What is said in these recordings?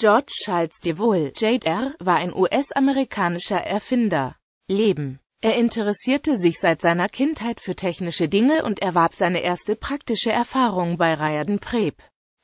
George Charles DeVoe, J.R., war ein US-amerikanischer Erfinder. Leben. Er interessierte sich seit seiner Kindheit für technische Dinge und erwarb seine erste praktische Erfahrung bei Riordan Preb.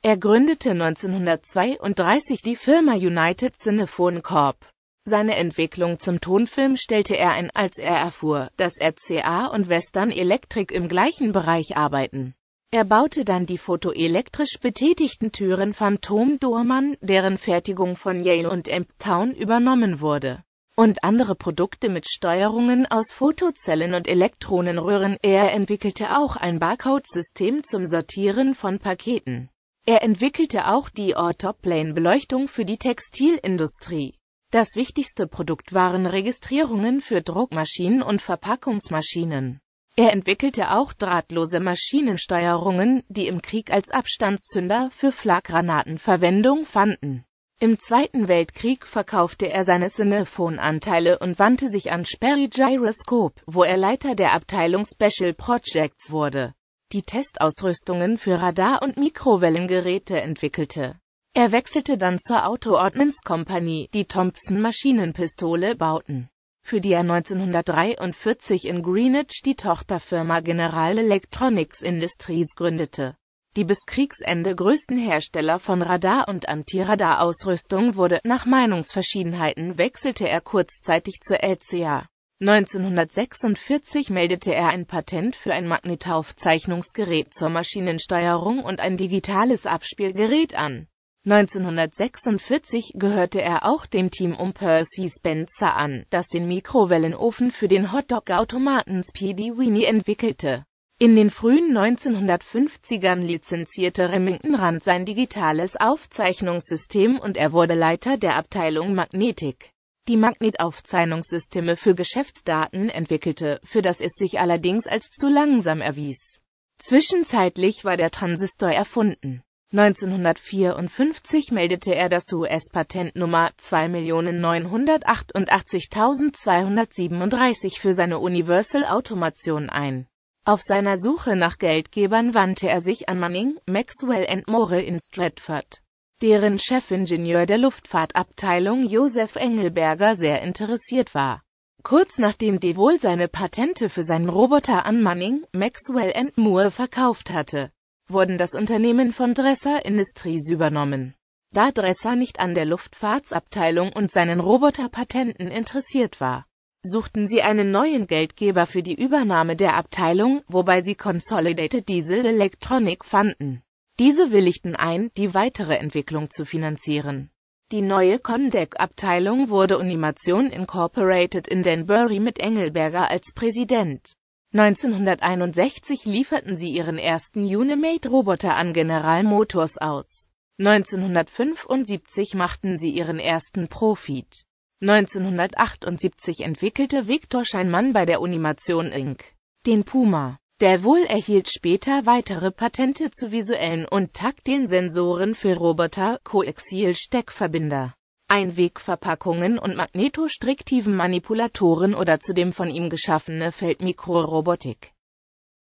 Er gründete 1932 die Firma United Cinephone Corp. Seine Entwicklung zum Tonfilm stellte er ein, als er erfuhr, dass RCA und Western Electric im gleichen Bereich arbeiten. Er baute dann die photoelektrisch betätigten Türen Phantom Doorman, deren Fertigung von Yale und Amptown übernommen wurde, und andere Produkte mit Steuerungen aus Fotozellen und Elektronenröhren. Er entwickelte auch ein Barcode-System zum Sortieren von Paketen. Er entwickelte auch die Orthoplane-Beleuchtung für die Textilindustrie. Das wichtigste Produkt waren Registrierungen für Druckmaschinen und Verpackungsmaschinen. Er entwickelte auch drahtlose Maschinensteuerungen, die im Krieg als Abstandszünder für Flakgranaten Verwendung fanden. Im Zweiten Weltkrieg verkaufte er seine Cinephone-Anteile und wandte sich an Sperry Gyroscope, wo er Leiter der Abteilung Special Projects wurde, die Testausrüstungen für Radar- und Mikrowellengeräte entwickelte. Er wechselte dann zur Auto-Ordnance-Kompanie, die Thompson Maschinenpistole bauten für die er 1943 in Greenwich die Tochterfirma General Electronics Industries gründete. Die bis Kriegsende größten Hersteller von Radar- und Antiradar-Ausrüstung wurde, nach Meinungsverschiedenheiten wechselte er kurzzeitig zur LCA. 1946 meldete er ein Patent für ein Magnetaufzeichnungsgerät zur Maschinensteuerung und ein digitales Abspielgerät an 1946 gehörte er auch dem Team um Percy Spencer an, das den Mikrowellenofen für den Hotdog-Automaten Speedy Weenie entwickelte. In den frühen 1950ern lizenzierte Remington Rand sein digitales Aufzeichnungssystem und er wurde Leiter der Abteilung Magnetik die Magnetaufzeichnungssysteme für Geschäftsdaten entwickelte, für das es sich allerdings als zu langsam erwies. Zwischenzeitlich war der Transistor erfunden. 1954 meldete er das US-Patent Nummer 2.988.237 für seine Universal Automation ein. Auf seiner Suche nach Geldgebern wandte er sich an Manning, Maxwell More in Stratford, deren Chefingenieur der Luftfahrtabteilung Josef Engelberger sehr interessiert war. Kurz nachdem DeWol seine Patente für seinen Roboter an Manning, Maxwell Moore verkauft hatte, wurden das Unternehmen von Dresser Industries übernommen. Da Dresser nicht an der Luftfahrtsabteilung und seinen Roboterpatenten interessiert war, suchten sie einen neuen Geldgeber für die Übernahme der Abteilung, wobei sie Consolidated Diesel Electronic fanden. Diese willigten ein, die weitere Entwicklung zu finanzieren. Die neue Condec-Abteilung wurde Unimation Incorporated in Danbury mit Engelberger als Präsident 1961 lieferten sie ihren ersten Unimate-Roboter an General Motors aus. 1975 machten sie ihren ersten Profit. 1978 entwickelte Viktor Scheinmann bei der Unimation Inc. den Puma. Der Wohl erhielt später weitere Patente zu visuellen und taktilen Sensoren für Roboter, Koaxial-Steckverbinder Einwegverpackungen und magnetostriktiven Manipulatoren oder zudem von ihm geschaffene Feldmikrorobotik